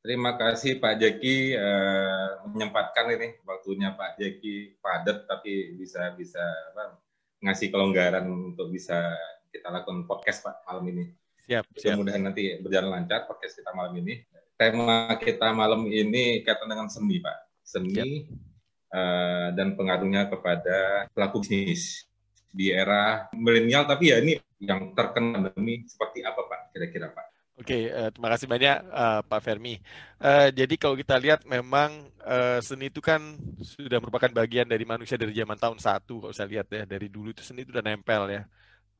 Terima kasih Pak Jeki uh, menyempatkan ini waktunya Pak Jeki padat tapi bisa bisa apa, ngasih kelonggaran untuk bisa kita lakukan podcast Pak malam ini. Siap. siap. Mudah-mudahan nanti berjalan lancar podcast kita malam ini. Tema kita malam ini kaitan dengan seni Pak, seni siap. Eh, dan pengaruhnya kepada pelaku bisnis di era milenial tapi ya ini yang terkena pandemi seperti apa Pak kira-kira Pak? Oke, okay, uh, eh, terima kasih banyak uh, Pak Fermi. Uh, jadi kalau kita lihat memang uh, seni itu kan sudah merupakan bagian dari manusia dari zaman tahun satu kalau saya lihat ya dari dulu itu seni itu udah nempel ya.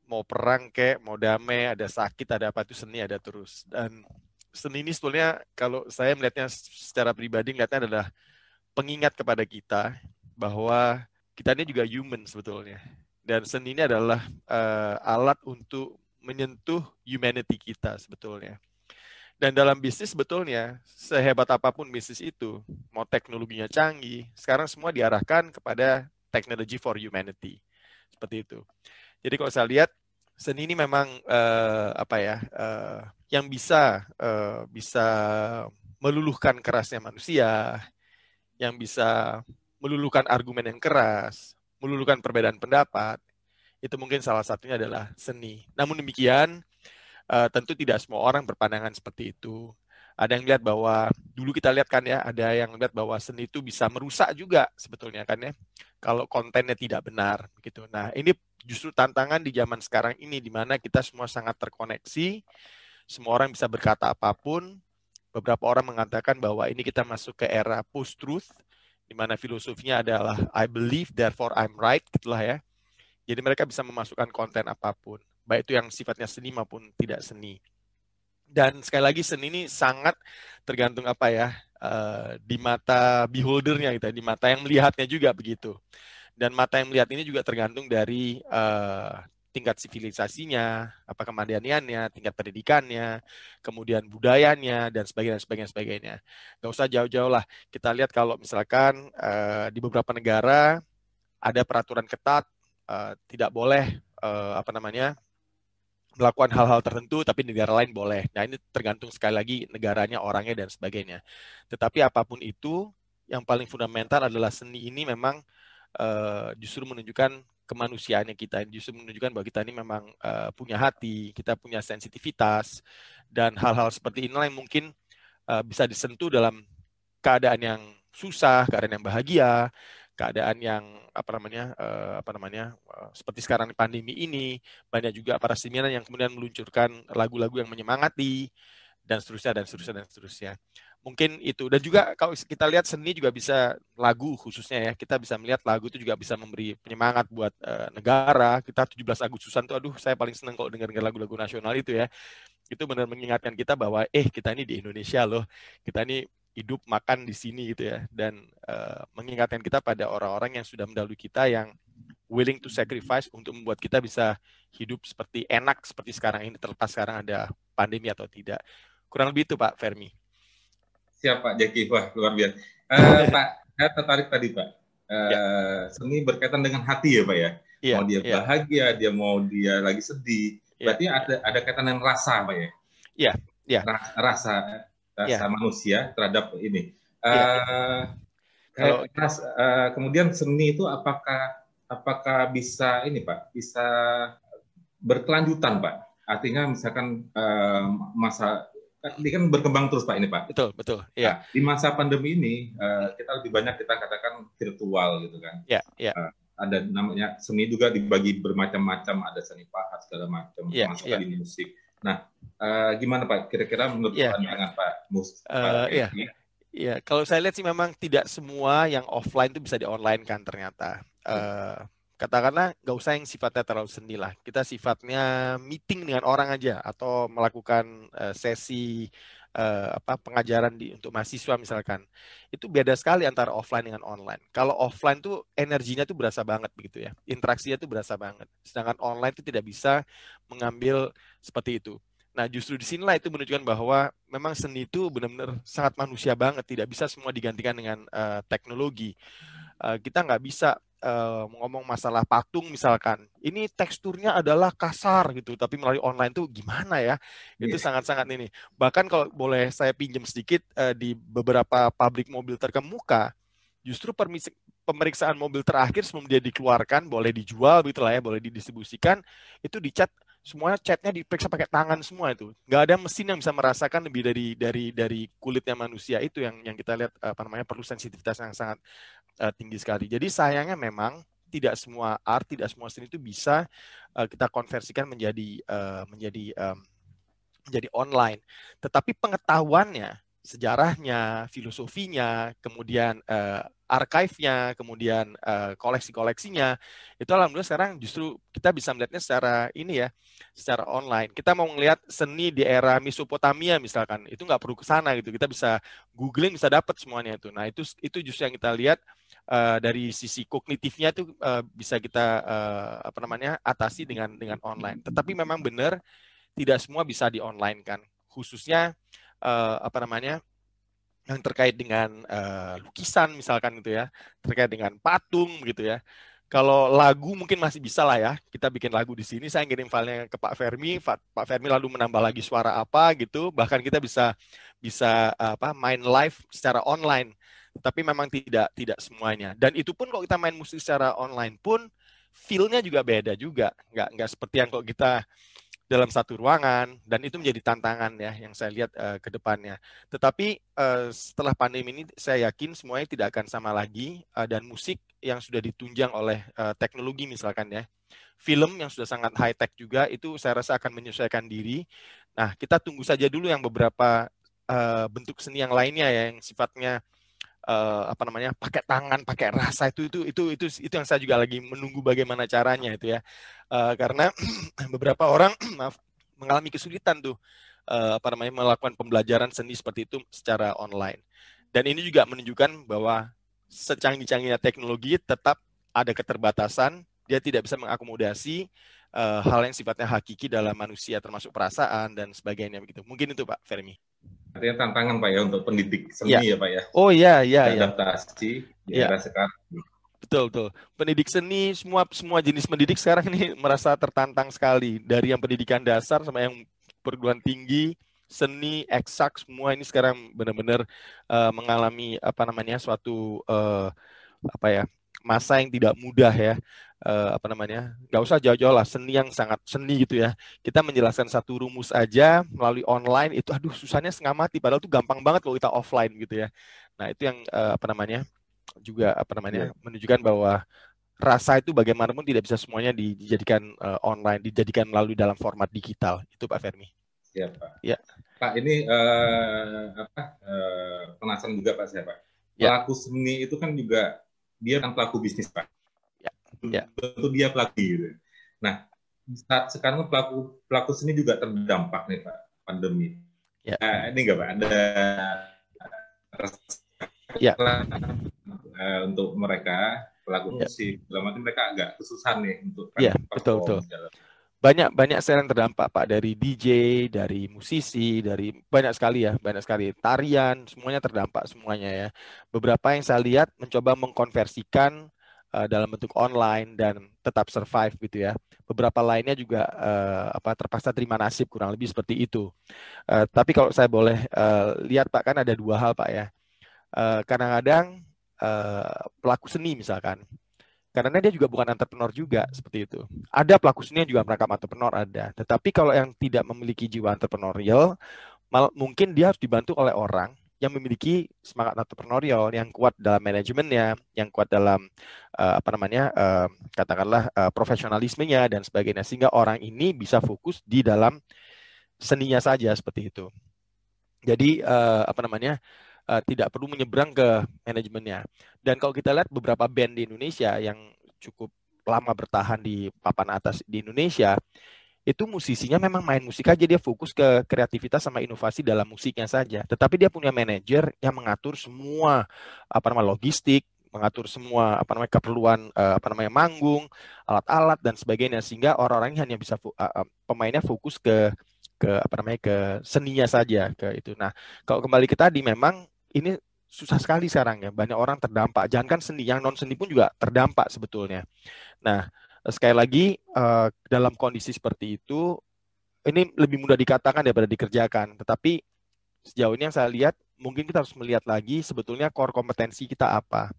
Mau perang kek, mau damai, ada sakit, ada apa itu seni ada terus. Dan seni ini sebetulnya kalau saya melihatnya secara pribadi melihatnya adalah pengingat kepada kita bahwa kita ini juga human sebetulnya. Dan seni ini adalah uh, alat untuk menyentuh humanity kita sebetulnya. Dan dalam bisnis sebetulnya, sehebat apapun bisnis itu, mau teknologinya canggih, sekarang semua diarahkan kepada technology for humanity. Seperti itu. Jadi kalau saya lihat, seni ini memang uh, apa ya, uh, yang bisa uh, bisa meluluhkan kerasnya manusia, yang bisa meluluhkan argumen yang keras, meluluhkan perbedaan pendapat, itu mungkin salah satunya adalah seni. Namun demikian, uh, tentu tidak semua orang berpandangan seperti itu. Ada yang lihat bahwa dulu kita lihat kan ya, ada yang lihat bahwa seni itu bisa merusak juga sebetulnya kan ya, kalau kontennya tidak benar gitu. Nah ini justru tantangan di zaman sekarang ini di mana kita semua sangat terkoneksi, semua orang bisa berkata apapun. Beberapa orang mengatakan bahwa ini kita masuk ke era post truth, di mana filosofinya adalah I believe therefore I'm right gitulah ya. Jadi mereka bisa memasukkan konten apapun, baik itu yang sifatnya seni maupun tidak seni. Dan sekali lagi seni ini sangat tergantung apa ya uh, di mata beholdernya gitu, ya, di mata yang melihatnya juga begitu. Dan mata yang melihat ini juga tergantung dari uh, tingkat sivilisasinya, apa kemandiriannya, tingkat pendidikannya, kemudian budayanya dan sebagainya sebagainya sebagainya. Gak usah jauh-jauh lah. Kita lihat kalau misalkan uh, di beberapa negara ada peraturan ketat Eh, tidak boleh uh, apa namanya melakukan hal-hal tertentu tapi negara lain boleh. Nah, ini tergantung sekali lagi negaranya, orangnya dan sebagainya. Tetapi apapun itu, yang paling fundamental adalah seni ini memang uh, justru menunjukkan kemanusiaannya kita, justru menunjukkan bahwa kita ini memang uh, punya hati, kita punya sensitivitas dan hal-hal seperti inilah yang mungkin uh, bisa disentuh dalam keadaan yang susah, keadaan yang bahagia keadaan yang apa namanya eh, apa namanya eh, seperti sekarang pandemi ini banyak juga para seniman yang kemudian meluncurkan lagu-lagu yang menyemangati dan seterusnya dan seterusnya dan seterusnya. Mungkin itu dan juga kalau kita lihat seni juga bisa lagu khususnya ya kita bisa melihat lagu itu juga bisa memberi penyemangat buat eh, negara. Kita 17 Agustusan tuh aduh saya paling seneng kalau dengar-dengar lagu-lagu nasional itu ya. Itu benar mengingatkan kita bahwa eh kita ini di Indonesia loh. Kita ini hidup makan di sini gitu ya dan uh, mengingatkan kita pada orang-orang yang sudah mendahului kita yang willing to sacrifice untuk membuat kita bisa hidup seperti enak seperti sekarang ini terlepas sekarang ada pandemi atau tidak kurang lebih itu Pak Fermi. Siap Pak wah luar biasa. Uh, Pak saya tertarik tadi Pak uh, ya. Eh, seni berkaitan dengan hati ya Pak ya. ya mau dia ya. bahagia dia mau dia lagi sedih iya. berarti ada ada kaitan dengan rasa Pak ya. Iya. Ya. Rasa yeah. manusia terhadap ini. Yeah. Iya. Uh, Kalau uh, kemudian seni itu apakah apakah bisa ini Pak bisa berkelanjutan Pak? Artinya misalkan uh, masa ini kan berkembang terus pak ini pak. Betul betul. Ya. Nah, di masa pandemi ini uh, kita lebih banyak kita katakan virtual gitu kan. Ya ya. Uh, ada namanya seni juga dibagi bermacam-macam ada seni pahat segala macam yeah, termasuk yeah. di iya. musik. Nah, uh, gimana Pak? Kira-kira menurut yeah. pandangan Pak Mus? Uh, Pak yeah. Iya. iya, kalau saya lihat sih memang tidak semua yang offline itu bisa di online kan ternyata. Uh, katakanlah nggak usah yang sifatnya terlalu seni lah. Kita sifatnya meeting dengan orang aja atau melakukan uh, sesi uh, apa pengajaran di untuk mahasiswa misalkan. Itu beda sekali antara offline dengan online. Kalau offline tuh energinya tuh berasa banget begitu ya. Interaksinya tuh berasa banget. Sedangkan online itu tidak bisa mengambil seperti itu. Nah, justru di sinilah itu menunjukkan bahwa memang seni itu benar-benar sangat manusia banget, tidak bisa semua digantikan dengan uh, teknologi. Uh, kita nggak bisa uh, ngomong masalah patung misalkan, ini teksturnya adalah kasar gitu, tapi melalui online tuh gimana ya? Iya. Itu sangat-sangat yeah. ini. Bahkan kalau boleh saya pinjam sedikit uh, di beberapa pabrik mobil terkemuka, justru permisi, pemeriksaan mobil terakhir sebelum dia dikeluarkan, boleh dijual gitu lah ya, boleh didistribusikan, itu dicat semuanya chatnya diperiksa pakai tangan semua itu nggak ada mesin yang bisa merasakan lebih dari dari dari kulitnya manusia itu yang yang kita lihat apa namanya perlu sensitivitas yang sangat uh, tinggi sekali jadi sayangnya memang tidak semua art tidak semua seni itu bisa uh, kita konversikan menjadi uh, menjadi um, menjadi online tetapi pengetahuannya sejarahnya, filosofinya, kemudian uh, archive-nya, kemudian uh, koleksi-koleksinya. Itu alhamdulillah sekarang justru kita bisa melihatnya secara ini ya, secara online. Kita mau melihat seni di era Mesopotamia misalkan, itu nggak perlu ke sana gitu. Kita bisa googling bisa dapat semuanya itu. Nah, itu itu justru yang kita lihat uh, dari sisi kognitifnya itu uh, bisa kita uh, apa namanya? atasi dengan dengan online. Tetapi memang benar tidak semua bisa di online kan. Khususnya uh, apa namanya yang terkait dengan uh, lukisan misalkan gitu ya, terkait dengan patung gitu ya. Kalau lagu mungkin masih bisa lah ya, kita bikin lagu di sini. Saya ngirim filenya ke Pak Fermi, Pak Fermi lalu menambah lagi suara apa gitu. Bahkan kita bisa bisa eh, apa main live secara online. Tapi memang tidak tidak semuanya. Dan itu pun kalau kita main musik secara online pun feel-nya juga beda juga. Nggak nggak seperti yang kalau kita dalam satu ruangan dan itu menjadi tantangan ya yang saya lihat uh, ke depannya. Tetapi uh, setelah pandemi ini saya yakin semuanya tidak akan sama lagi uh, dan musik yang sudah ditunjang oleh uh, teknologi misalkan ya. Film yang sudah sangat high tech juga itu saya rasa akan menyesuaikan diri. Nah, kita tunggu saja dulu yang beberapa uh, bentuk seni yang lainnya ya yang sifatnya uh, apa namanya pakai tangan pakai rasa itu itu itu itu itu yang saya juga lagi menunggu bagaimana caranya itu ya uh, karena beberapa orang maaf mengalami kesulitan tuh uh, apa namanya melakukan pembelajaran seni seperti itu secara online dan ini juga menunjukkan bahwa secanggih-canggihnya teknologi tetap ada keterbatasan dia tidak bisa mengakomodasi uh, hal yang sifatnya hakiki dalam manusia termasuk perasaan dan sebagainya begitu mungkin itu pak Fermi Artinya tantangan Pak ya untuk pendidik seni ya, ya Pak ya. Oh iya iya iya. Adaptasi ya. era sekarang. Betul betul. Pendidik seni semua semua jenis pendidik sekarang ini merasa tertantang sekali dari yang pendidikan dasar sama yang perguruan tinggi, seni, eksak semua ini sekarang benar-benar uh, mengalami apa namanya suatu uh, apa ya masa yang tidak mudah ya uh, apa namanya nggak usah jauh-jauh lah seni yang sangat seni gitu ya kita menjelaskan satu rumus aja melalui online itu aduh susahnya setengah mati padahal tuh gampang banget kalau kita offline gitu ya nah itu yang uh, apa namanya juga apa namanya yeah. menunjukkan bahwa rasa itu bagaimanapun tidak bisa semuanya dijadikan uh, online dijadikan melalui dalam format digital itu Pak Fermi ya Pak ya Pak ini uh, apa uh, penasaran juga Pak saya Pak iya. pelaku ya. seni itu kan juga dia kan pelaku bisnis Pak Hmm. yeah. tentu dia pelaku. Gitu. Nah, saat sekarang pelaku pelaku seni juga terdampak nih Pak pandemi. yeah. Nah, ini enggak Pak ada ya. uh, untuk mereka pelaku ya. musik, dalam arti mereka agak kesusahan nih untuk ya, betul betul. Dalam. Banyak banyak saya yang terdampak Pak dari DJ, dari musisi, dari banyak sekali ya, banyak sekali tarian, semuanya terdampak semuanya ya. Beberapa yang saya lihat mencoba mengkonversikan Eh, dalam bentuk online dan tetap survive gitu ya. Beberapa lainnya juga uh, apa terpaksa terima nasib kurang lebih seperti itu. Uh, tapi kalau saya boleh uh, lihat Pak kan ada dua hal Pak ya. Kadang-kadang uh, uh, pelaku seni misalkan karena dia juga bukan entrepreneur juga seperti itu. Ada pelaku seni yang juga merangkap entrepreneur ada, tetapi kalau yang tidak memiliki jiwa entrepreneurial, mungkin dia harus dibantu oleh orang yang memiliki semangat entrepreneurial yang kuat dalam manajemennya, yang kuat dalam uh, apa namanya uh, katakanlah uh, profesionalismenya dan sebagainya sehingga orang ini bisa fokus di dalam seninya saja seperti itu. Jadi uh, apa namanya uh, tidak perlu menyeberang ke manajemennya. Dan kalau kita lihat beberapa band di Indonesia yang cukup lama bertahan di papan atas di Indonesia itu musisinya memang main musik aja dia fokus ke kreativitas sama inovasi dalam musiknya saja. Tetapi dia punya manajer yang mengatur semua apa namanya logistik, mengatur semua apa namanya keperluan eh, apa namanya manggung, alat-alat dan sebagainya sehingga orang-orangnya hanya bisa eh, eh, pemainnya fokus ke ke apa namanya ke seninya saja ke itu. Nah, kalau kembali ke tadi memang ini susah sekali sekarang ya. Banyak orang terdampak. Jangan kan seni, yang non seni pun juga terdampak sebetulnya. Nah, Eh, sekali lagi uh, dalam kondisi seperti itu ini lebih mudah dikatakan daripada dikerjakan. Tetapi sejauh ini yang saya lihat mungkin kita harus melihat lagi sebetulnya core kompetensi kita apa.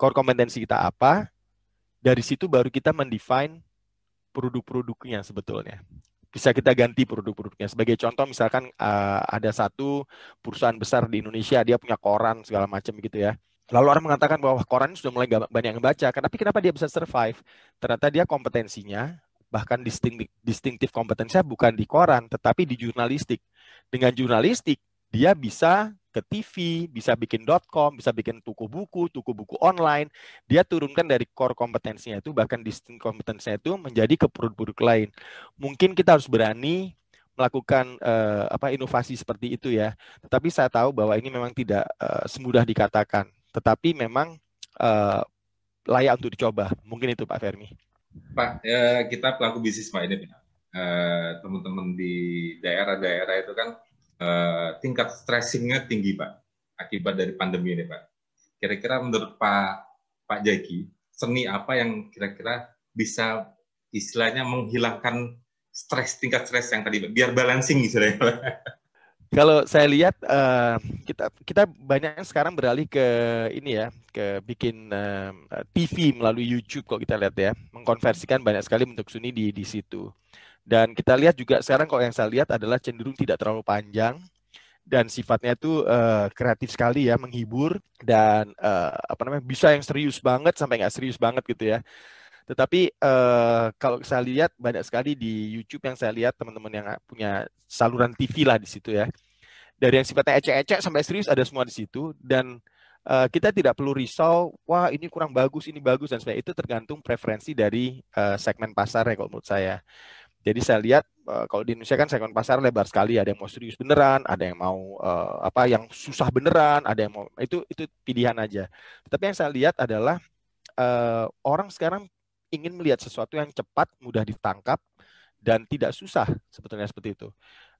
Core kompetensi kita apa? Dari situ baru kita mendefine produk-produknya sebetulnya. Bisa kita ganti produk-produknya. Sebagai contoh misalkan uh, ada satu perusahaan besar di Indonesia dia punya koran segala macam gitu ya Lalu orang mengatakan bahwa koran sudah mulai banyak yang baca. Kan, tapi kenapa dia bisa survive? Ternyata dia kompetensinya, bahkan distintif kompetensinya bukan di koran, tetapi di jurnalistik. Dengan jurnalistik, dia bisa ke TV, bisa bikin .com, bisa bikin tuku buku, tuku buku online. Dia turunkan dari core kompetensinya itu, bahkan distinct kompetensinya itu menjadi ke produk-produk lain. Mungkin kita harus berani melakukan uh, apa inovasi seperti itu ya. Tetapi saya tahu bahwa ini memang tidak uh, semudah dikatakan tetapi memang uh, layak untuk dicoba. Mungkin itu Pak Fermi. Pak, ya, kita pelaku bisnis Pak ini, eh, teman-teman di daerah-daerah itu kan tingkat stressingnya tinggi Pak, akibat dari pandemi ini Pak. Kira-kira menurut Pak Pak Jaki, seni apa yang kira-kira bisa istilahnya menghilangkan stres tingkat stres yang tadi biar balancing istilahnya. Gitu kalau saya lihat uh, kita kita banyak yang sekarang beralih ke ini ya ke bikin uh, eh, TV melalui YouTube kok kita lihat ya mengkonversikan banyak sekali bentuk seni di di situ dan kita lihat juga sekarang kalau yang saya lihat adalah cenderung tidak terlalu panjang dan sifatnya itu uh, kreatif sekali ya menghibur dan uh, apa namanya bisa yang serius banget sampai nggak serius banget gitu ya tetapi uh, kalau saya lihat banyak sekali di YouTube yang saya lihat teman-teman yang punya saluran TV lah di situ ya. Dari yang sifatnya ecek-ecek sampai serius ada semua di situ dan uh, kita tidak perlu risau wah ini kurang bagus ini bagus dan sebagainya itu tergantung preferensi dari uh, segmen pasar ya kalau menurut saya. Jadi saya lihat uh, kalau di Indonesia kan segmen pasar lebar sekali, ada yang mau serius beneran, ada yang mau uh, apa yang susah beneran, ada yang mau itu itu pilihan aja. tapi yang saya lihat adalah uh, orang sekarang ingin melihat sesuatu yang cepat, mudah ditangkap, dan tidak susah sebetulnya seperti itu.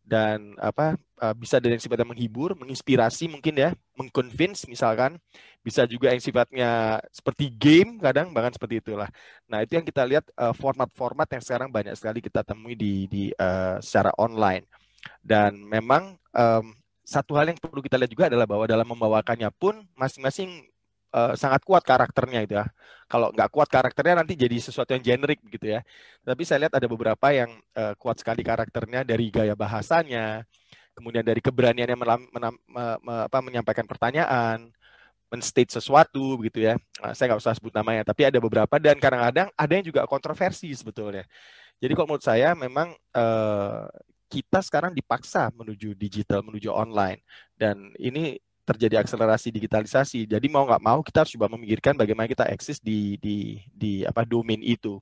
Dan apa eh, bisa dari yang sifatnya menghibur, menginspirasi mungkin ya, mengconvince misalkan, bisa juga yang sifatnya seperti game kadang bahkan seperti itulah. Nah itu yang kita lihat eh, format-format yang sekarang banyak sekali kita temui di, di eh, secara online. Dan memang satu hal yang perlu kita lihat juga adalah bahwa dalam membawakannya pun masing-masing Eh, sangat kuat karakternya itu ya. Kalau nggak kuat karakternya nanti jadi sesuatu yang generik gitu ya. Tapi saya lihat ada beberapa yang uh, kuat sekali karakternya dari gaya bahasanya, kemudian dari keberaniannya menam, menam, me, me, apa, menyampaikan pertanyaan, menstate sesuatu gitu ya. Nah, saya nggak usah sebut namanya, tapi ada beberapa dan kadang-kadang ada yang juga kontroversi sebetulnya. Jadi kalau menurut saya memang uh, kita sekarang dipaksa menuju digital, menuju online, dan ini terjadi akselerasi digitalisasi. Jadi mau nggak mau kita harus coba memikirkan bagaimana kita eksis di di di apa domain itu.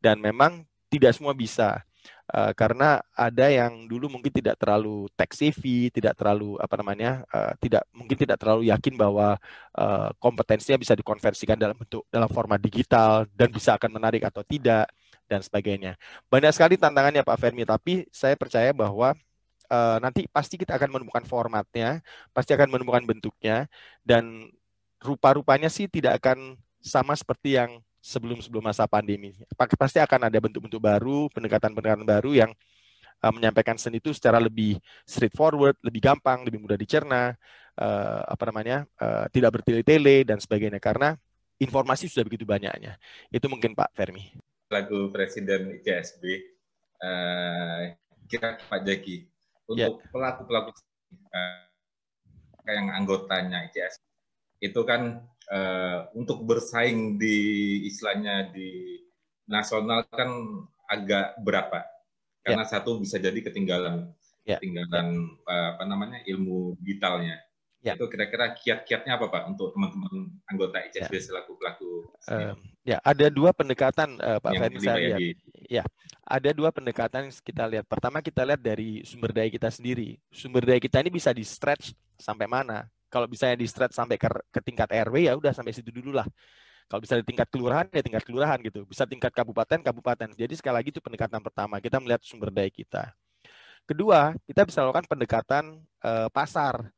Dan memang tidak semua bisa. Uh, karena ada yang dulu mungkin tidak terlalu tech savvy, tidak terlalu apa namanya, uh, tidak mungkin tidak terlalu yakin bahwa uh, kompetensinya bisa dikonversikan dalam bentuk dalam format digital dan bisa akan menarik atau tidak dan sebagainya. Banyak sekali tantangannya Pak Fermi, tapi saya percaya bahwa uh, nanti pasti kita akan menemukan formatnya, pasti akan menemukan bentuknya, dan rupa-rupanya sih tidak akan sama seperti yang sebelum-sebelum masa pandemi. Pasti akan ada bentuk-bentuk baru, pendekatan-pendekatan baru yang uh, menyampaikan seni itu secara lebih straightforward, lebih gampang, lebih mudah dicerna, uh, apa namanya, uh, tidak bertele-tele dan sebagainya karena informasi sudah begitu banyaknya. Itu mungkin Pak Fermi. Lagu Presiden ICSB, uh, kira Pak Jaki, Ya. untuk yeah. pelaku-pelaku yang anggotanya ICS itu kan uh, untuk bersaing di istilahnya di nasional kan agak berapa karena yeah. satu bisa jadi ketinggalan yeah. ketinggalan yeah. apa namanya ilmu digitalnya Ya. Itu kira-kira kiat-kiatnya apa Pak untuk teman-teman anggota ICSB ya. selaku pelaku? Uh, ya, ada dua pendekatan uh, Pak Ferry saya lihat. Di... Ya, ada dua pendekatan yang kita lihat. Pertama kita lihat dari sumber daya kita sendiri. Sumber daya kita ini bisa di stretch sampai mana? Kalau bisa di stretch sampai ke, ke tingkat RW ya udah sampai situ dulu lah. Kalau bisa di tingkat kelurahan ya tingkat kelurahan gitu. Bisa tingkat kabupaten kabupaten. Jadi sekali lagi itu pendekatan pertama kita melihat sumber daya kita. Kedua, kita bisa lakukan pendekatan uh, pasar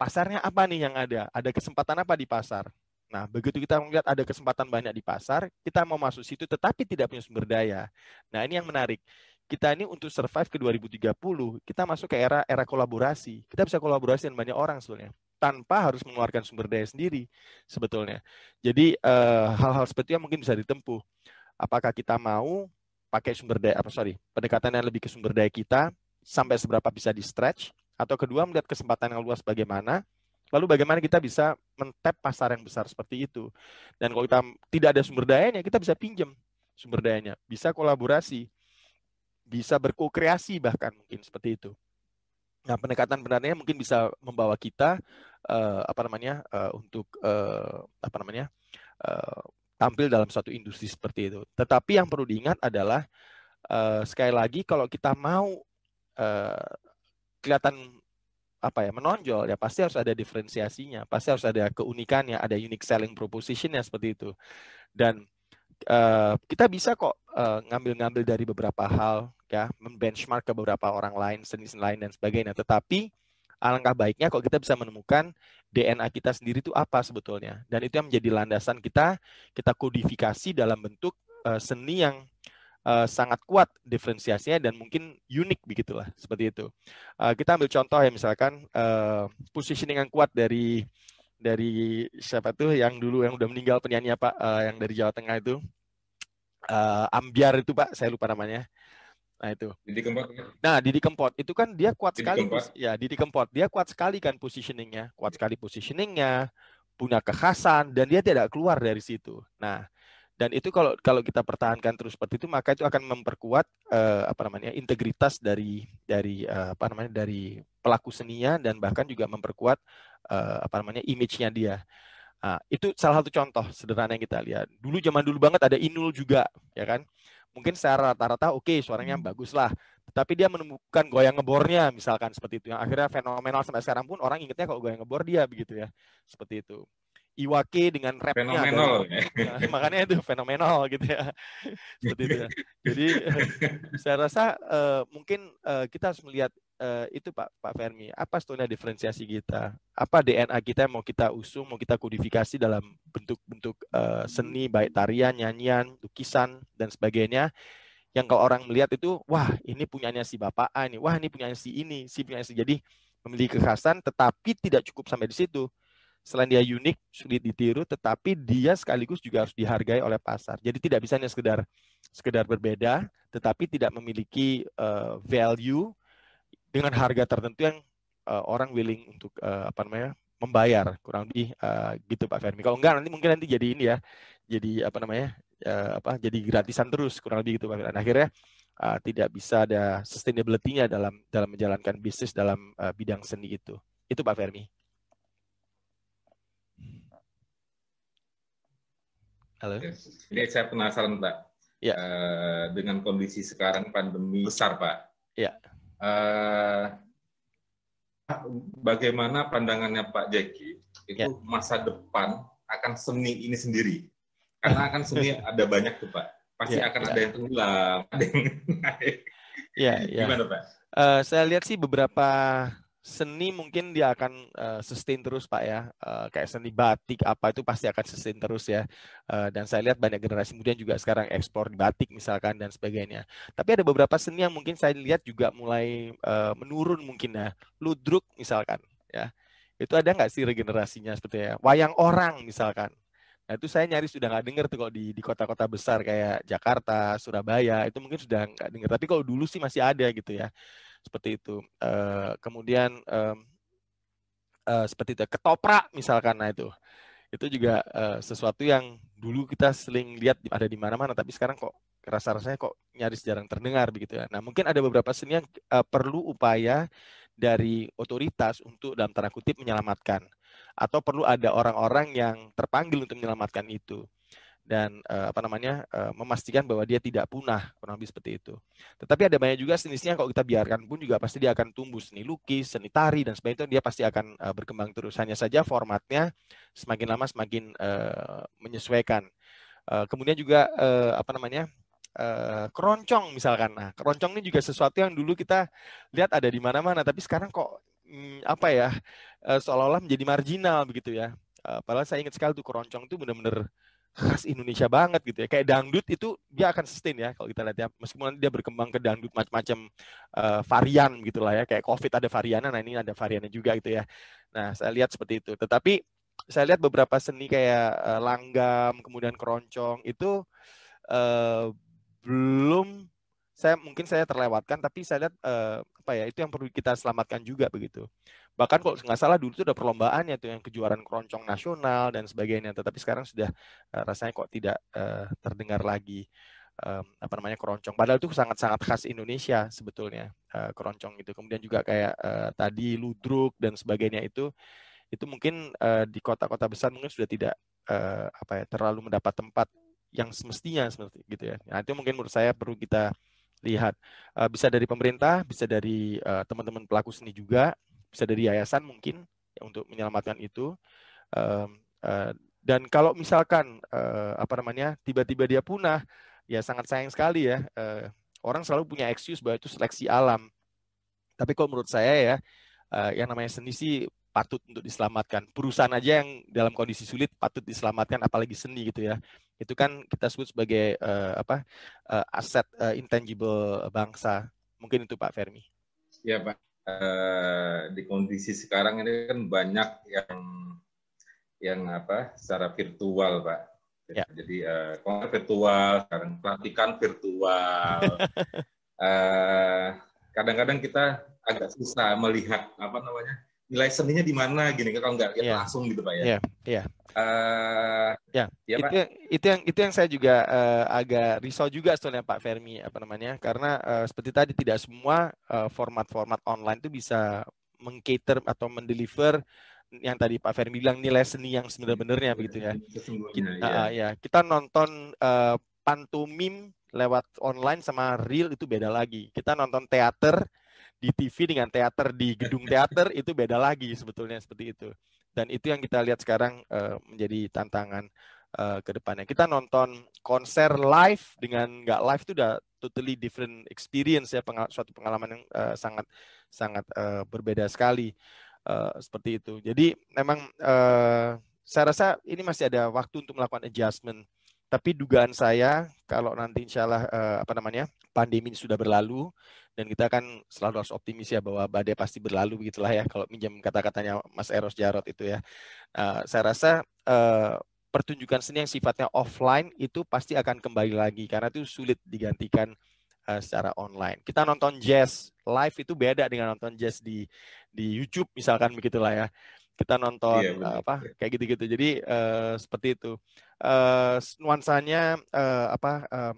pasarnya apa nih yang ada? Ada kesempatan apa di pasar? Nah, begitu kita melihat ada kesempatan banyak di pasar, kita mau masuk situ tetapi tidak punya sumber daya. Nah, ini yang menarik. Kita ini untuk survive ke 2030, kita masuk ke era era kolaborasi. Kita bisa kolaborasi dengan banyak orang sebenarnya tanpa harus mengeluarkan sumber daya sendiri sebetulnya. Jadi hal eh, hal-hal seperti itu mungkin bisa ditempuh. Apakah kita mau pakai sumber daya apa sorry pendekatan yang lebih ke sumber daya kita sampai seberapa bisa di stretch atau kedua, melihat kesempatan yang luas bagaimana, lalu bagaimana kita bisa mentap pasar yang besar seperti itu. Dan kalau kita tidak ada sumber dayanya, kita bisa pinjam sumber dayanya, bisa kolaborasi, bisa berkokreasi bahkan mungkin seperti itu. Nah, pendekatan benarnya mungkin bisa membawa kita uh, apa namanya uh, untuk uh, apa namanya uh, tampil dalam suatu industri seperti itu. Tetapi yang perlu diingat adalah uh, sekali lagi kalau kita mau uh, kelihatan apa ya menonjol ya pasti harus ada diferensiasinya pasti harus ada keunikannya ada unique selling propositionnya seperti itu dan uh, kita bisa kok ngambil eh, ngambil-ngambil dari beberapa hal ya membenchmark ke beberapa orang lain seni seni lain dan sebagainya tetapi alangkah baiknya kok kita bisa menemukan DNA kita sendiri itu apa sebetulnya dan itu yang menjadi landasan kita kita kodifikasi dalam bentuk uh, seni yang uh, sangat kuat diferensiasinya dan mungkin unik begitulah seperti itu. Uh, kita ambil contoh ya misalkan uh, positioning yang kuat dari dari siapa tuh yang dulu yang udah meninggal penyanyi apa ya, uh, yang dari Jawa Tengah itu uh, Ambiar itu Pak, saya lupa namanya. Nah itu. Didi Kempot. Nah Didi Kempot itu kan dia kuat Didi sekali. Kempot. Ya Didi Kempot dia kuat sekali kan positioningnya, kuat sekali positioningnya, punya kekhasan dan dia tidak keluar dari situ. Nah dan itu kalau kalau kita pertahankan terus seperti itu maka itu akan memperkuat uh, apa namanya integritas dari dari uh, apa namanya dari pelaku seninya dan bahkan juga memperkuat uh, apa namanya image-nya dia. Nah, itu salah satu contoh sederhana yang kita lihat. Dulu zaman dulu banget ada Inul juga, ya kan? Mungkin secara rata-rata oke okay, suaranya hmm. bagus lah, tapi dia menemukan goyang ngebornya misalkan seperti itu yang akhirnya fenomenal sampai sekarang pun orang ingetnya kalau goyang ngebor dia begitu ya. Seperti itu. Iwake dengan rapnya kan. fenomenal nah, makanya itu fenomenal gitu ya seperti itu ya. jadi eh, saya rasa uh, mungkin uh, kita harus melihat uh, itu Pak Pak Fermi apa sebetulnya diferensiasi kita apa DNA kita yang mau kita usung mau kita kodifikasi dalam bentuk-bentuk uh, seni baik tarian nyanyian lukisan dan sebagainya yang kalau orang melihat itu wah ini punyanya si bapak A ini wah ini punyanya si ini si punyanya si jadi memiliki kekhasan tetapi tidak cukup sampai di situ selain dia unik, sulit ditiru, tetapi dia sekaligus juga harus dihargai oleh pasar. Jadi tidak bisa hanya sekedar sekedar berbeda, tetapi tidak memiliki uh, value dengan harga tertentu yang uh, orang willing untuk uh, apa namanya membayar kurang lebih uh, gitu Pak Fermi. Kalau enggak nanti mungkin nanti jadi ini ya, jadi apa namanya uh, apa jadi gratisan terus kurang lebih gitu Pak Fermi. akhirnya uh, tidak bisa ada sustainability-nya dalam dalam menjalankan bisnis dalam uh, bidang seni itu. Itu Pak Fermi. Halo. Jadi saya penasaran Pak. Ya. Uh, dengan kondisi sekarang pandemi besar Pak. Ya. Uh, bagaimana pandangannya Pak Jeki itu ya. masa depan akan seni ini sendiri? Karena akan seni ada banyak tuh Pak. Pasti ya, akan ya. ada yang tenggelam, ada yang naik. Ya, ya. Gimana Pak? Uh, saya lihat sih beberapa seni mungkin dia akan uh, sustain terus Pak ya. Uh, kayak seni batik apa itu pasti akan sustain terus ya. Uh, dan saya lihat banyak generasi muda juga sekarang ekspor batik misalkan dan sebagainya. Tapi ada beberapa seni yang mungkin saya lihat juga mulai uh, menurun mungkin ya. Ludruk misalkan ya. Itu ada nggak sih regenerasinya seperti ya? Wayang orang misalkan. Nah itu saya nyaris sudah nggak dengar tuh kalau di di kota-kota besar kayak Jakarta, Surabaya itu mungkin sudah nggak dengar. Tapi kalau dulu sih masih ada gitu ya seperti itu uh, kemudian um, uh, seperti itu ketoprak misalkan nah itu itu juga uh, sesuatu yang dulu kita sering lihat ada di mana-mana tapi sekarang kok rasa-rasanya kok nyaris jarang terdengar begitu ya. Nah, mungkin ada beberapa seni yang uh, perlu upaya dari otoritas untuk dalam tanda kutip menyelamatkan atau perlu ada orang-orang yang terpanggil untuk menyelamatkan itu dan uh, apa namanya uh, memastikan bahwa dia tidak punah kurang lebih seperti itu. Tetapi ada banyak juga jenisnya kalau kita biarkan pun juga pasti dia akan tumbuh seni lukis, seni tari dan sebagainya dia pasti akan uh, berkembang terus. Hanya saja formatnya semakin lama semakin uh, menyesuaikan. Uh, kemudian juga uh, apa namanya uh, keroncong misalkan. Nah keroncong ini juga sesuatu yang dulu kita lihat ada di mana-mana, tapi sekarang kok hmm, apa ya uh, seolah-olah menjadi marginal begitu ya. Uh, padahal saya ingat sekali tuh keroncong itu benar-benar khas Indonesia banget gitu ya. Kayak dangdut itu dia akan sustain ya kalau kita lihat ya. Meskipun dia berkembang ke dangdut macam-macam uh, eh, varian gitu lah ya. Kayak Covid ada variannya, nah ini ada variannya juga gitu ya. Nah, saya lihat seperti itu. Tetapi saya lihat beberapa seni kayak uh, langgam, kemudian keroncong itu uh, belum saya mungkin saya terlewatkan tapi saya lihat uh, apa ya itu yang perlu kita selamatkan juga begitu bahkan kalau nggak salah dulu itu ada perlombaannya tuh yang kejuaraan keroncong nasional dan sebagainya tetapi sekarang sudah eh, rasanya kok tidak uh, terdengar lagi um, apa namanya keroncong padahal itu sangat-sangat khas Indonesia sebetulnya uh, keroncong itu kemudian juga kayak uh, tadi ludruk dan sebagainya itu itu mungkin uh, di kota-kota besar mungkin sudah tidak uh, apa ya terlalu mendapat tempat yang semestinya seperti gitu ya nah, itu mungkin menurut saya perlu kita lihat bisa dari pemerintah bisa dari teman-teman pelaku seni juga bisa dari yayasan mungkin ya, untuk menyelamatkan itu. Uh, uh, dan kalau misalkan uh, apa namanya tiba-tiba dia punah, ya sangat sayang sekali ya. Uh, orang selalu punya excuse bahwa itu seleksi alam. Tapi kalau menurut saya ya, uh, yang namanya seni sih patut untuk diselamatkan. Perusahaan aja yang dalam kondisi sulit patut diselamatkan, apalagi seni gitu ya. Itu kan kita sebut sebagai uh, apa uh, aset uh, intangible bangsa. Mungkin itu Pak Fermi. Ya Pak Eh, di kondisi sekarang ini kan banyak yang yang apa secara virtual pak ya. jadi uh, virtual sekarang pelatihan virtual eh, kadang-kadang uh, kadang -kadang kita agak susah melihat apa namanya nilai seninya di mana gini kalau nggak ya yeah. langsung gitu pak ya. Iya. Yeah. Iya. Yeah. Uh, ya, ya, itu, itu yang itu yang saya juga uh, agak risau juga soalnya Pak Fermi apa namanya karena uh, seperti tadi tidak semua format eh, format-format online itu bisa mengcater atau mendeliver yang tadi Pak Fermi bilang nilai seni yang sebenar-benarnya iya, begitu ya. Kita, ya. Uh, ya kita nonton uh, pantomim lewat online sama real itu beda lagi. Kita nonton teater di TV dengan teater di gedung teater itu beda lagi sebetulnya seperti itu. Dan itu yang kita lihat sekarang uh, menjadi tantangan uh, ke depannya. Kita nonton konser live dengan nggak live itu udah totally different experience ya, pengal suatu pengalaman yang uh, sangat sangat uh, berbeda sekali uh, seperti itu. Jadi memang uh, saya rasa ini masih ada waktu untuk melakukan adjustment tapi dugaan saya kalau nanti insyaallah Allah apa namanya pandemi ini sudah berlalu dan kita kan selalu harus optimis ya bahwa badai pasti berlalu begitulah ya kalau minjam kata-katanya Mas Eros Jarot itu ya. Uh, saya rasa uh, pertunjukan seni yang sifatnya offline itu pasti akan kembali lagi karena itu sulit digantikan uh, secara online. Kita nonton jazz live itu beda dengan nonton jazz di di YouTube misalkan begitulah ya. Kita nonton iya, apa iya. kayak gitu-gitu. Jadi uh, seperti itu. Uh, nuansanya uh, apa uh,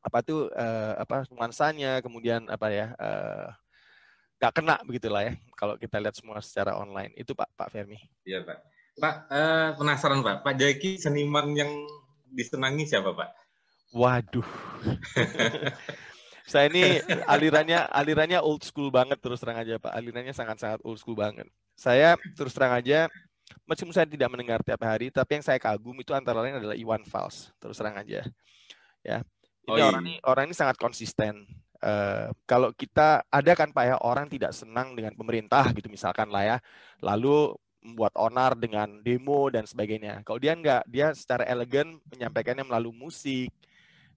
apa tuh uh, apa nuansanya kemudian apa ya eh, nggak gak kena begitulah ya kalau kita lihat semua secara online itu pak pak Fermi iya pak pak uh, penasaran pak pak Jaki seniman yang disenangi siapa pak waduh saya ini alirannya alirannya old school banget terus terang aja pak alirannya sangat sangat old school banget saya terus terang aja meskipun saya tidak mendengar tiap hari tapi yang saya kagum itu antara lain adalah Iwan Fals terus terang aja ya orang ini orang ini sangat konsisten. Uh, kalau kita ada kan Pak ya orang tidak senang dengan pemerintah gitu misalkan lah ya, lalu membuat onar dengan demo dan sebagainya. Kalau dia enggak, dia secara elegan menyampaikannya melalui musik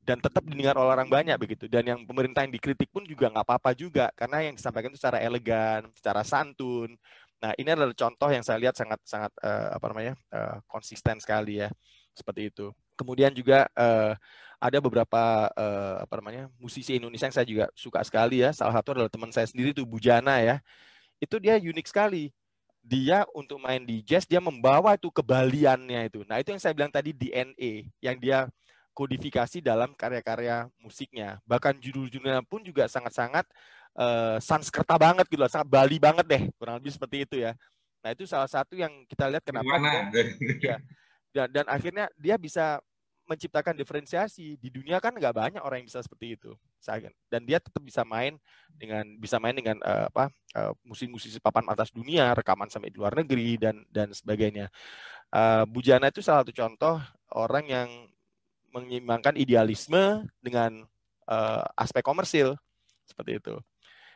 dan tetap didengar oleh orang banyak begitu. Dan yang pemerintah yang dikritik pun juga nggak apa-apa juga karena yang disampaikan itu secara elegan, secara santun. Nah ini adalah contoh yang saya lihat sangat sangat uh, apa namanya uh, konsisten sekali ya seperti itu. Kemudian juga uh, ada beberapa uh, apa namanya musisi Indonesia yang saya juga suka sekali ya. Salah satu adalah teman saya sendiri tuh Bujana ya. Itu dia unik sekali. Dia untuk main di jazz dia membawa itu kebaliannya itu. Nah, itu yang saya bilang tadi DNA yang dia kodifikasi dalam karya-karya musiknya. Bahkan judul-judulnya pun juga sangat-sangat uh, Sanskerta banget gitu, sangat Bali banget deh, kurang lebih seperti itu ya. Nah, itu salah satu yang kita lihat kenapa iya. dan akhirnya dia bisa menciptakan diferensiasi di dunia kan nggak banyak orang yang bisa seperti itu dan dia tetap bisa main dengan bisa main dengan uh, apa uh, eh, musisi-musisi papan atas dunia rekaman sampai di luar negeri dan dan sebagainya uh, eh, Bujana itu salah satu contoh orang yang menyimbangkan idealisme dengan uh, aspek komersil seperti itu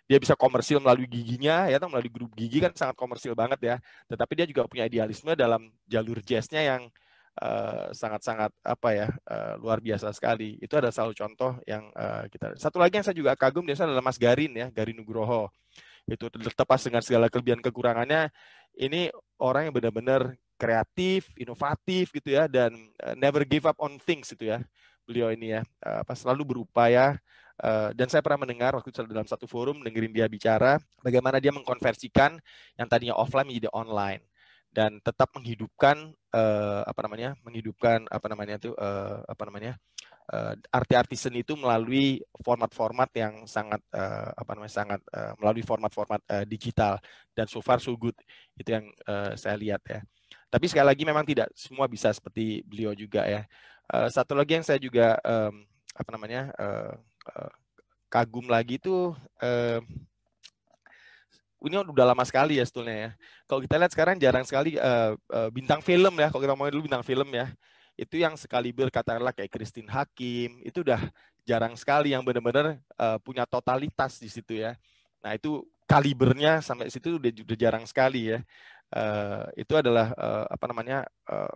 dia bisa komersil melalui giginya ya melalui grup gigi kan sangat komersil banget ya tetapi dia juga punya idealisme dalam jalur jazznya yang Eh, sangat-sangat uh, apa ya uh, luar biasa sekali. Itu ada satu contoh yang uh, kita. Satu lagi yang saya juga kagum biasanya adalah Mas Garin ya, Garin Nugroho. Itu terlepas dengan segala kelebihan kekurangannya, ini orang yang benar-benar kreatif, inovatif gitu ya dan uh, never give up on things gitu ya. Beliau ini ya uh, apa selalu berupaya Uh, dan saya pernah mendengar waktu itu dalam satu forum dengerin dia bicara bagaimana dia mengkonversikan yang tadinya offline menjadi online dan tetap menghidupkan uh, apa namanya menghidupkan apa namanya itu uh, eh, apa namanya eh, arti arti seni itu melalui format-format yang sangat uh, apa namanya sangat uh, melalui format-format uh, digital dan so far so good itu yang uh, saya lihat ya tapi sekali lagi memang tidak semua bisa seperti beliau juga ya uh, satu lagi yang saya juga um, apa namanya uh, uh, kagum lagi itu uh, ini udah lama sekali ya sebetulnya ya kalau kita lihat sekarang jarang sekali uh, uh, bintang film ya kalau kita mau dulu bintang film ya itu yang sekali katakanlah kayak Christine Hakim itu udah jarang sekali yang benar-benar uh, punya totalitas di situ ya. Nah itu kalibernya sampai situ udah, udah jarang sekali ya. Uh, itu adalah uh, apa namanya uh,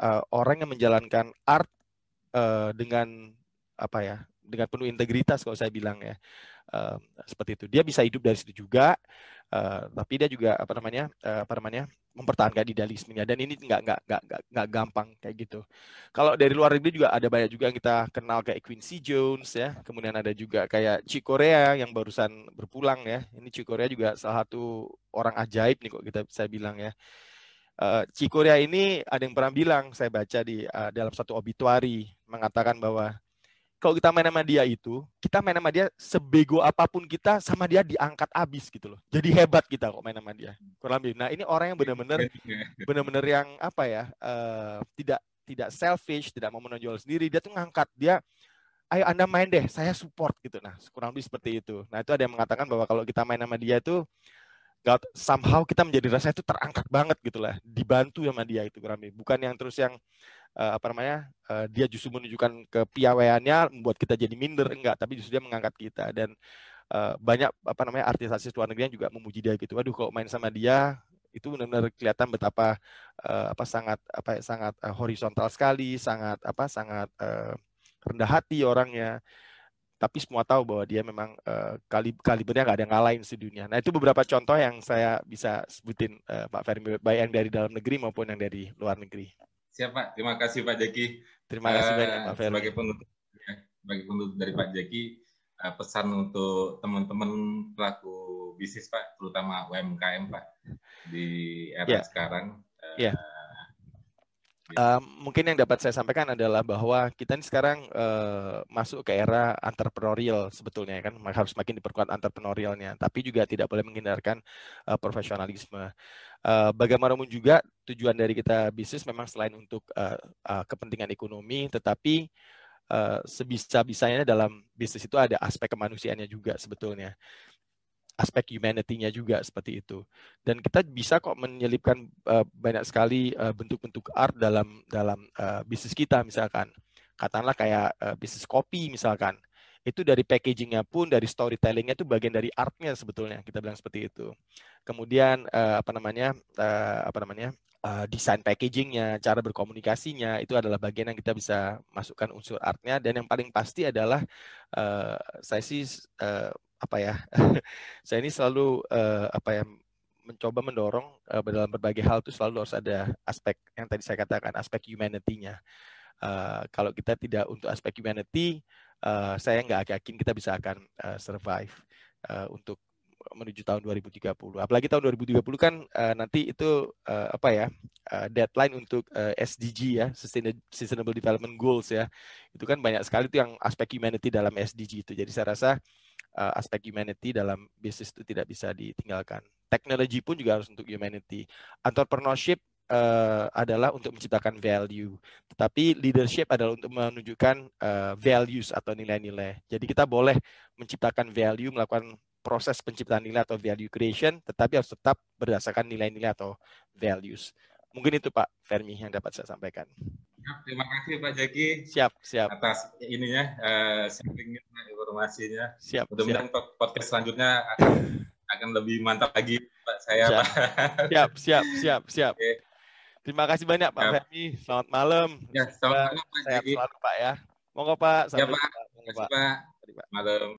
uh, orang yang menjalankan art uh, dengan apa ya dengan penuh integritas kalau saya bilang ya uh, seperti itu. Dia bisa hidup dari situ juga Eh, tapi dia juga apa namanya uh, apa namanya mempertahankan idealismenya dan ini nggak nggak nggak nggak gampang kayak gitu kalau dari luar negeri juga ada banyak juga yang kita kenal kayak Quincy Jones ya kemudian ada juga kayak Chi Korea yang barusan berpulang ya ini Chi Korea juga salah satu orang ajaib nih kok kita bisa bilang ya uh, eh, Chi Korea ini ada yang pernah bilang saya baca di dalam satu obituari mengatakan bahwa kalau kita main sama dia itu, kita main sama dia sebego apapun kita sama dia diangkat abis gitu loh. Jadi hebat kita kok main sama dia. Kurang lebih. Nah, ini orang yang iya, benar-benar iya, iya, benar-benar yang apa ya? Uh, tidak tidak selfish, tidak mau menonjol sendiri. Dia tuh ngangkat dia ayo Anda main deh, saya support gitu. Nah, kurang lebih seperti itu. Nah, itu ada yang mengatakan bahwa kalau kita main sama dia itu God, somehow kita menjadi rasa itu terangkat banget gitu lah, dibantu sama dia itu kurang lebih. Bukan yang terus yang uh, apa namanya uh, dia justru menunjukkan kepiawaiannya membuat kita jadi minder enggak tapi justru dia mengangkat kita dan uh, banyak apa namanya artis-artis luar negeri yang juga memuji dia gitu aduh kalau main sama dia itu benar-benar kelihatan betapa uh, apa sangat apa sangat uh, horizontal sekali sangat apa sangat uh, rendah hati orangnya tapi semua tahu bahwa dia memang uh, kali kalibernya nggak ada yang lain dunia Nah itu beberapa contoh yang saya bisa sebutin uh, Pak Ferry, baik yang dari dalam negeri maupun yang dari luar negeri. Siap Pak, terima kasih Pak Jeki. Terima kasih banyak eh, Pak Ferry. Sebagai penutup, ya, sebagai penutup dari Pak Jeki, uh, eh, pesan untuk teman-teman pelaku bisnis Pak, terutama UMKM Pak di era yeah. sekarang. Uh, yeah. Uh, mungkin yang dapat saya sampaikan adalah bahwa kita ini sekarang uh, masuk ke era entrepreneurial sebetulnya ya kan harus makin diperkuat entrepreneurialnya tapi juga tidak boleh menghindarkan uh, profesionalisme uh, bagaimanapun juga tujuan dari kita bisnis memang selain untuk uh, uh, kepentingan ekonomi, tetapi uh, sebisa-bisanya dalam bisnis itu ada aspek kemanusiaannya juga sebetulnya, aspek humanity-nya juga seperti itu. Dan kita bisa kok menyelipkan uh, banyak sekali bentuk-bentuk uh, art dalam dalam uh, bisnis kita misalkan, katakanlah kayak uh, bisnis kopi misalkan itu dari packaging-nya pun, dari storytelling-nya itu bagian dari art-nya sebetulnya kita bilang seperti itu kemudian uh, apa namanya uh, apa namanya uh, desain packagingnya, cara berkomunikasinya itu adalah bagian yang kita bisa masukkan unsur artnya dan yang paling pasti adalah uh, saya sih uh, apa ya saya ini selalu uh, apa ya mencoba mendorong uh, dalam berbagai hal itu selalu harus ada aspek yang tadi saya katakan aspek humanity-nya. Uh, kalau kita tidak untuk aspek humanity, uh, saya nggak yakin kita bisa akan uh, survive uh, untuk menuju tahun 2030. Apalagi tahun 2030 kan uh, nanti itu uh, apa ya uh, deadline untuk uh, SDG ya Sustainable Development Goals ya itu kan banyak sekali itu yang aspek humanity dalam SDG itu. Jadi saya rasa uh, aspek humanity dalam bisnis itu tidak bisa ditinggalkan. Teknologi pun juga harus untuk humanity. Entrepreneurship uh, adalah untuk menciptakan value, tetapi leadership adalah untuk menunjukkan uh, values atau nilai-nilai. Jadi kita boleh menciptakan value, melakukan proses penciptaan nilai atau value creation, tetapi harus tetap berdasarkan nilai-nilai atau values. Mungkin itu Pak Fermi yang dapat saya sampaikan. Terima kasih Pak Jaki. Siap, siap. Atas ininya, uh, informasinya. Siap. Mudah-mudahan podcast selanjutnya akan, akan lebih mantap lagi Pak saya. Siap, Pak. siap, siap, siap. siap. Okay. Terima kasih banyak Pak Fermi. Selamat malam. Ya, selamat malam Pak Jaki. selamat malam Pak ya. Monggo Pak. Iya, Sampai ya Pak. kasih Pak. Malam.